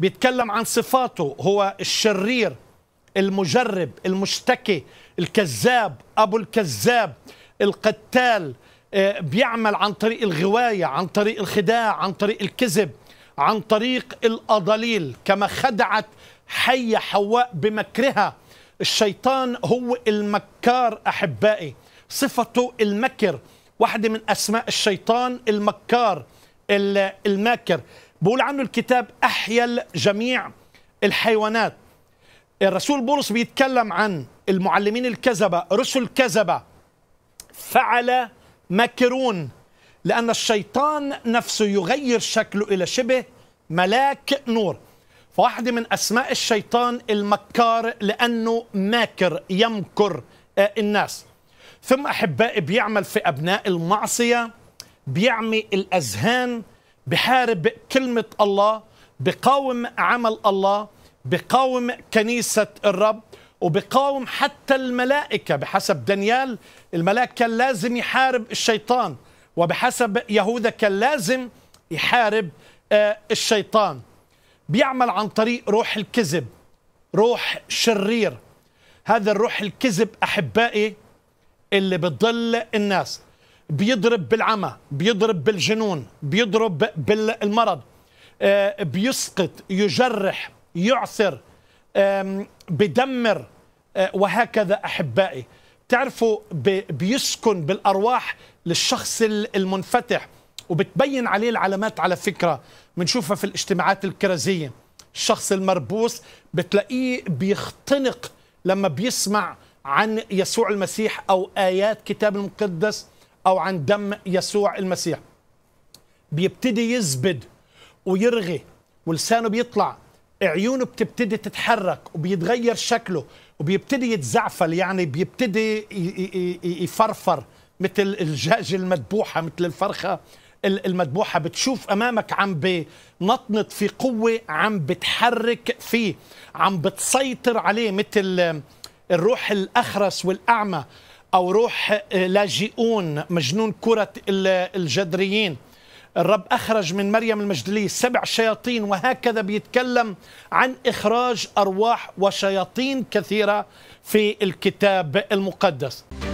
بيتكلم عن صفاته هو الشرير المجرب المشتكي الكذاب ابو الكذاب القتال آه، بيعمل عن طريق الغوايه عن طريق الخداع عن طريق الكذب عن طريق الاضاليل كما خدعت حيه حواء بمكرها الشيطان هو المكار احبائي صفته المكر واحده من اسماء الشيطان المكار الماكر بقول عنه الكتاب أحيل جميع الحيوانات الرسول بولس بيتكلم عن المعلمين الكذبة رسل كذبة فعل مكرون لأن الشيطان نفسه يغير شكله إلى شبه ملاك نور فواحدة من أسماء الشيطان المكار لأنه ماكر يمكر آه، الناس ثم أحبائي بيعمل في أبناء المعصية بيعمي الأذهان بحارب كلمة الله بقاوم عمل الله بقاوم كنيسة الرب وبقاوم حتى الملائكة بحسب دانيال الملاك كان لازم يحارب الشيطان وبحسب يهوذا كان لازم يحارب آه، الشيطان بيعمل عن طريق روح الكذب روح شرير هذا الروح الكذب أحبائي اللي بضل الناس بيضرب بالعمى بيضرب بالجنون بيضرب بالمرض آه، بيسقط يجرح يعثر بدمر آه، وهكذا أحبائي تعرفوا بيسكن بالأرواح للشخص المنفتح وبتبين عليه العلامات على فكرة بنشوفها في الاجتماعات الكرزية الشخص المربوس بتلاقيه بيختنق لما بيسمع عن يسوع المسيح أو آيات كتاب المقدس أو عن دم يسوع المسيح بيبتدي يزبد ويرغي ولسانه بيطلع عيونه بتبتدي تتحرك وبيتغير شكله وبيبتدي يتزعفل يعني بيبتدي يفرفر مثل الجاج المذبوحة مثل الفرخة المذبوحة بتشوف أمامك عم بنطنط في قوة عم بتحرك فيه عم بتسيطر عليه مثل الروح الأخرس والأعمى أو روح آه، لاجئون مجنون كرة الجدريين الرب أخرج من مريم المجدلية سبع شياطين وهكذا بيتكلم عن إخراج أرواح وشياطين كثيرة في الكتاب المقدس